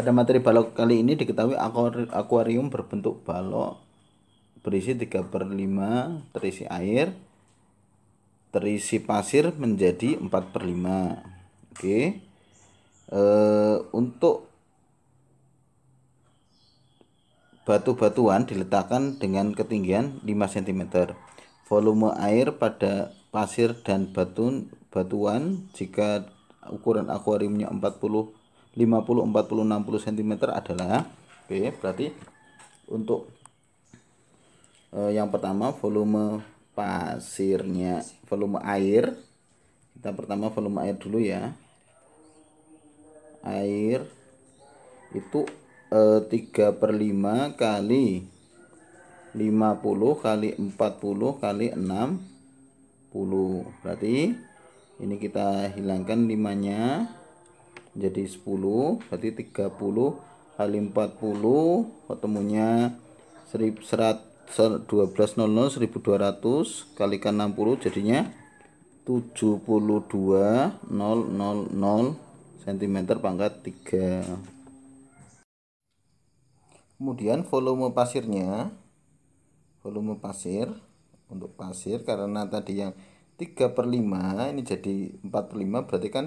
Pada materi balok kali ini diketahui akuarium berbentuk balok berisi 3 per 5 terisi air terisi pasir menjadi 4 per 5 oke okay. Eh, e, untuk batu-batuan diletakkan dengan ketinggian 5 cm volume air pada pasir dan batu batuan jika ukuran akuariumnya 40 50 40 60 cm adalah B berarti untuk eh, yang pertama volume pasirnya volume air kita pertama volume air dulu ya air itu eh, 3 per 5 kali 50 kali 40 kali 60 berarti ini kita hilangkan 5 nya jadi 10 berarti 30 kali 40 ketemunya 1200 1200 kalikan 60 jadinya 72 000 cm pangkat 3 kemudian volume pasirnya volume pasir untuk pasir karena tadi yang 3 per 5 ini jadi 4 per 5 berarti kan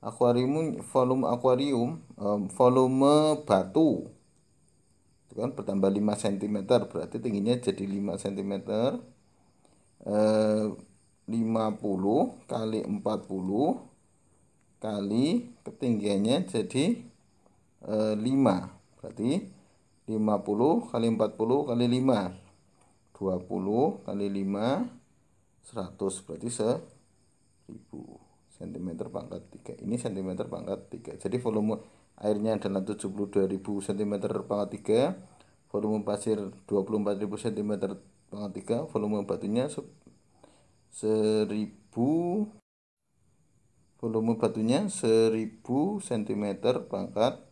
akuarium volume akuarium um, volume batu itu kan bertambah 5 cm berarti tingginya jadi 5 cm eh, 50 kali 40 kali ketinggiannya jadi eh, 5 berarti 50 kali 40 kali 5 20 kali 5 100 berarti 1000 cm pangkat 3 ini cm pangkat 3 jadi volume airnya adalah 72.000 cm pangkat 3 volume pasir 24.000 cm pangkat 3 volume batunya 1000 volume batunya 1000 cm pangkat